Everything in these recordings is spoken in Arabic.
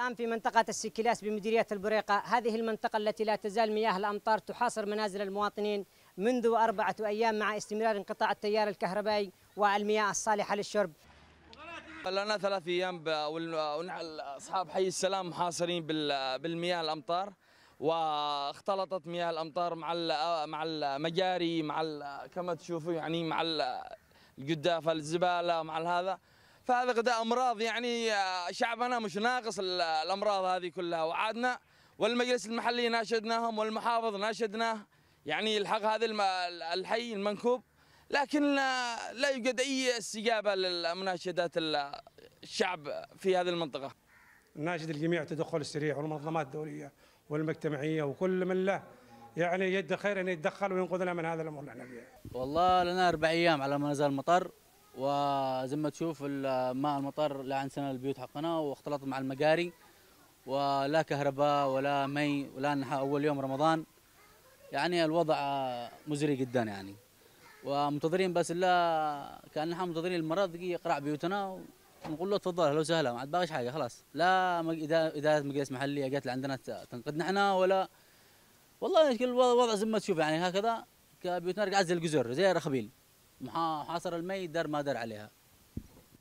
الآن في منطقة السكلاس بمديرية البريقة هذه المنطقة التي لا تزال مياه الأمطار تحاصر منازل المواطنين منذ أربعة أيام مع استمرار انقطاع التيار الكهربائي والمياه الصالحة للشرب لنا ثلاث أيام أصحاب حي السلام محاصرين بالمياه الأمطار واختلطت مياه الأمطار مع مع المجاري مع كما تشوفوا يعني مع القدافة الزبالة مع هذا فهذا غذاء امراض يعني آه، شعبنا مش ناقص الامراض هذه كلها وعادنا والمجلس المحلي ناشدناهم والمحافظ ناشدناه يعني الحق هذا الحي المنكوب لكن آه، لا يوجد اي استجابه للمناشدات الشعب في هذه المنطقه. ناشد الجميع التدخل السريع والمنظمات الدوليه والمجتمعيه وكل من له يعني يد خير ان يتدخل وينقذنا من هذا الامر اللي احنا فيه. والله لنا اربع ايام على ما نزال المطر وزي ما تشوف ماء المطر لا عندنا البيوت حقنا واختلط مع المقاري ولا كهرباء ولا مي ولا نحا أول يوم رمضان يعني الوضع مزري جدا يعني ومنتظرين بس لا كان نحن منتظرين المرض يقرع بيوتنا ونقول له تفضل اهلا وسهلا ما عاد باغيش حاجه خلاص لا اداره مجلس محليه جت عندنا تنقذنا احنا ولا والله الوضع زي ما تشوف يعني هكذا بيوتنا قاعد زي الجزر زي رخبيل محاصر المي دار ما دار عليها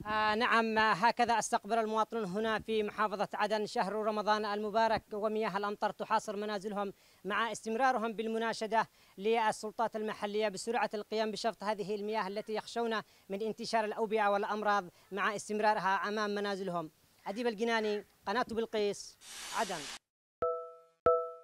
آه نعم آه، هكذا استقبل المواطنون هنا في محافظة عدن شهر رمضان المبارك ومياه الأمطار تحاصر منازلهم مع استمرارهم بالمناشدة للسلطات المحلية بسرعة القيام بشفط هذه المياه التي يخشون من انتشار الأوبئة والأمراض مع استمرارها أمام منازلهم أديب الجناني قناة بلقيس عدن